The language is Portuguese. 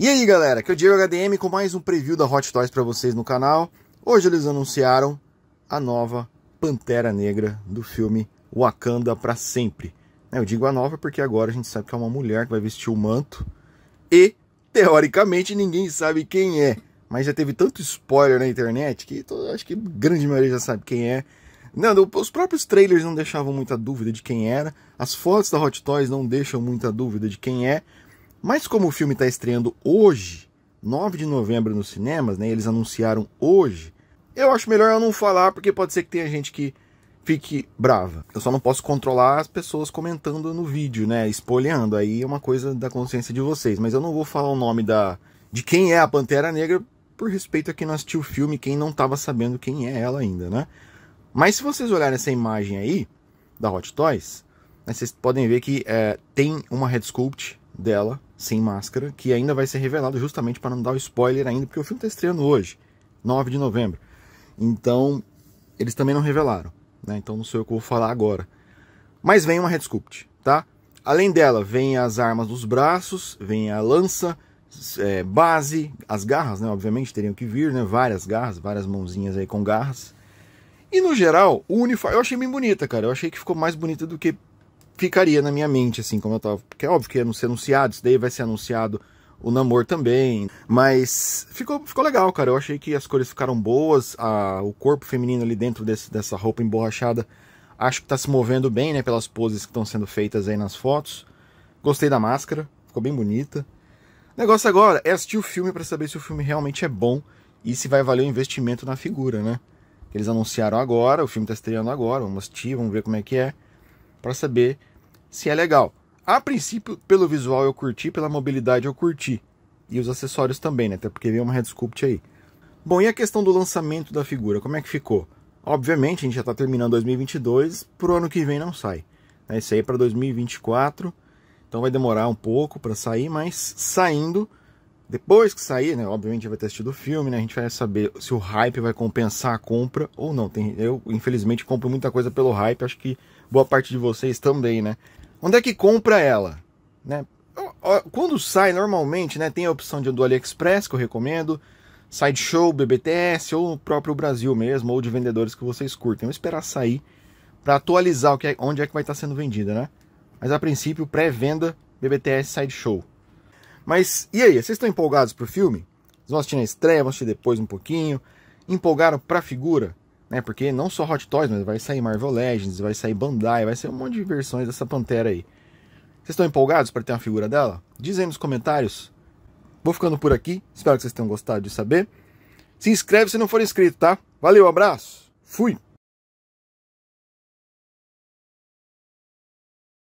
E aí galera, que é o Diego HDM com mais um preview da Hot Toys para vocês no canal. Hoje eles anunciaram a nova Pantera Negra do filme Wakanda para sempre. Eu digo a nova porque agora a gente sabe que é uma mulher que vai vestir o manto e, teoricamente, ninguém sabe quem é. Mas já teve tanto spoiler na internet que tô, acho que grande maioria já sabe quem é. Não, os próprios trailers não deixavam muita dúvida de quem era, as fotos da Hot Toys não deixam muita dúvida de quem é, mas como o filme está estreando hoje, 9 de novembro nos cinemas, né? Eles anunciaram hoje. Eu acho melhor eu não falar, porque pode ser que tenha gente que fique brava. Eu só não posso controlar as pessoas comentando no vídeo, né? Espoleando. Aí é uma coisa da consciência de vocês. Mas eu não vou falar o nome da de quem é a Pantera Negra por respeito a quem não assistiu o filme, quem não estava sabendo quem é ela ainda, né? Mas se vocês olharem essa imagem aí da Hot Toys, né, vocês podem ver que é, tem uma Red sculpt dela sem máscara, que ainda vai ser revelado justamente para não dar o spoiler ainda, porque o filme está estreando hoje, 9 de novembro. Então, eles também não revelaram, né? Então não sei o que eu vou falar agora. Mas vem uma red sculpt tá? Além dela, vem as armas dos braços, vem a lança, é, base, as garras, né? Obviamente teriam que vir, né? Várias garras, várias mãozinhas aí com garras. E no geral, o uniforme eu achei bem bonita, cara. Eu achei que ficou mais bonita do que ficaria na minha mente, assim, como eu tava. Porque é óbvio que ia ser anunciado, isso daí vai ser anunciado o namoro também. Mas ficou, ficou legal, cara. Eu achei que as cores ficaram boas. A, o corpo feminino ali dentro desse, dessa roupa emborrachada acho que tá se movendo bem, né? Pelas poses que estão sendo feitas aí nas fotos. Gostei da máscara, ficou bem bonita. O negócio agora é assistir o filme para saber se o filme realmente é bom e se vai valer o investimento na figura, né? Eles anunciaram agora, o filme tá estreando agora, vamos assistir, vamos ver como é que é para saber se é legal. A princípio, pelo visual eu curti, pela mobilidade eu curti. E os acessórios também, né? Até porque veio uma Headsculpt aí. Bom, e a questão do lançamento da figura, como é que ficou? Obviamente, a gente já está terminando 2022, o ano que vem não sai. Né, isso aí é para 2024, então vai demorar um pouco para sair, mas saindo depois que sair, né, obviamente vai ter assistido o filme, né, a gente vai saber se o hype vai compensar a compra ou não. Tem, eu, infelizmente, compro muita coisa pelo hype, acho que boa parte de vocês também, né? Onde é que compra ela? Né? Quando sai, normalmente, né, tem a opção de, do AliExpress, que eu recomendo, Sideshow, BBTS, ou o próprio Brasil mesmo, ou de vendedores que vocês curtem. Eu esperar sair para atualizar o que é, onde é que vai estar sendo vendida, né? Mas a princípio, pré-venda, BBTS, Sideshow. Mas e aí, vocês estão empolgados pro filme? Vocês vão assistir na estreia, vão assistir depois um pouquinho? Empolgaram pra figura? Né? Porque não só Hot Toys, mas vai sair Marvel Legends, vai sair Bandai, vai sair um monte de versões dessa Pantera aí. Vocês estão empolgados para ter uma figura dela? Diz aí nos comentários. Vou ficando por aqui, espero que vocês tenham gostado de saber. Se inscreve se não for inscrito, tá? Valeu, abraço, fui!